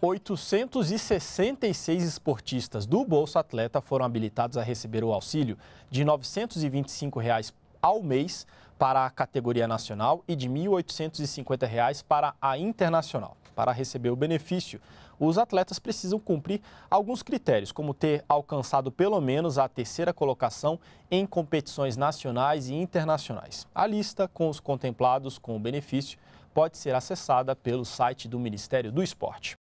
866 esportistas do Bolsa Atleta foram habilitados a receber o auxílio de R$ 925 reais ao mês para a categoria nacional e de R$ 1.850 reais para a internacional. Para receber o benefício, os atletas precisam cumprir alguns critérios, como ter alcançado pelo menos a terceira colocação em competições nacionais e internacionais. A lista com os contemplados com o benefício pode ser acessada pelo site do Ministério do Esporte.